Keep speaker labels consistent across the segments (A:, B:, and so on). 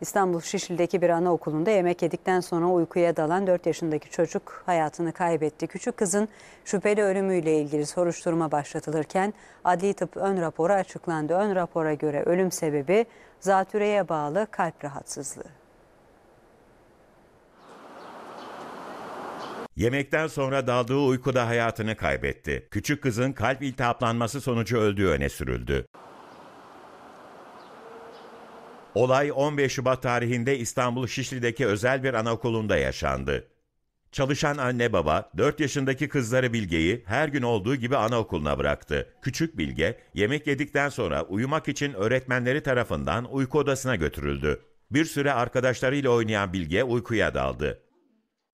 A: İstanbul Şişli'deki bir anaokulunda yemek yedikten sonra uykuya dalan 4 yaşındaki çocuk hayatını kaybetti. Küçük kızın şüpheli ölümüyle ilgili soruşturma başlatılırken adli tıp ön raporu açıklandı. Ön rapora göre ölüm sebebi zatüreye bağlı kalp rahatsızlığı.
B: Yemekten sonra daldığı uykuda hayatını kaybetti. Küçük kızın kalp iltihaplanması sonucu öldüğü öne sürüldü. Olay 15 Şubat tarihinde İstanbul Şişli'deki özel bir anaokulunda yaşandı. Çalışan anne baba 4 yaşındaki kızları Bilge'yi her gün olduğu gibi anaokuluna bıraktı. Küçük Bilge yemek yedikten sonra uyumak için öğretmenleri tarafından uyku odasına götürüldü. Bir süre arkadaşlarıyla oynayan Bilge uykuya daldı.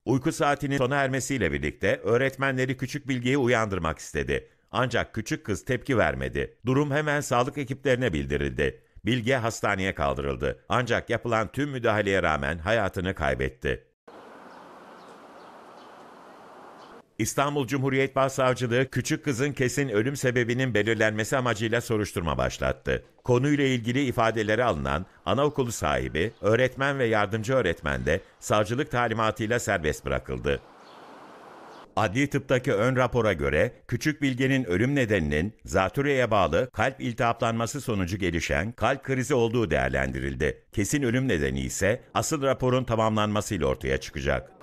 B: Uyku saatinin sona ermesiyle birlikte öğretmenleri küçük Bilge'yi uyandırmak istedi. Ancak küçük kız tepki vermedi. Durum hemen sağlık ekiplerine bildirildi. Bilge hastaneye kaldırıldı. Ancak yapılan tüm müdahaleye rağmen hayatını kaybetti. İstanbul Cumhuriyet Başsavcılığı küçük kızın kesin ölüm sebebinin belirlenmesi amacıyla soruşturma başlattı. Konuyla ilgili ifadeleri alınan anaokulu sahibi, öğretmen ve yardımcı öğretmen de savcılık talimatıyla serbest bırakıldı. Adli tıptaki ön rapora göre Küçük Bilge'nin ölüm nedeninin zatürreye bağlı kalp iltihaplanması sonucu gelişen kalp krizi olduğu değerlendirildi. Kesin ölüm nedeni ise asıl raporun tamamlanmasıyla ortaya çıkacak.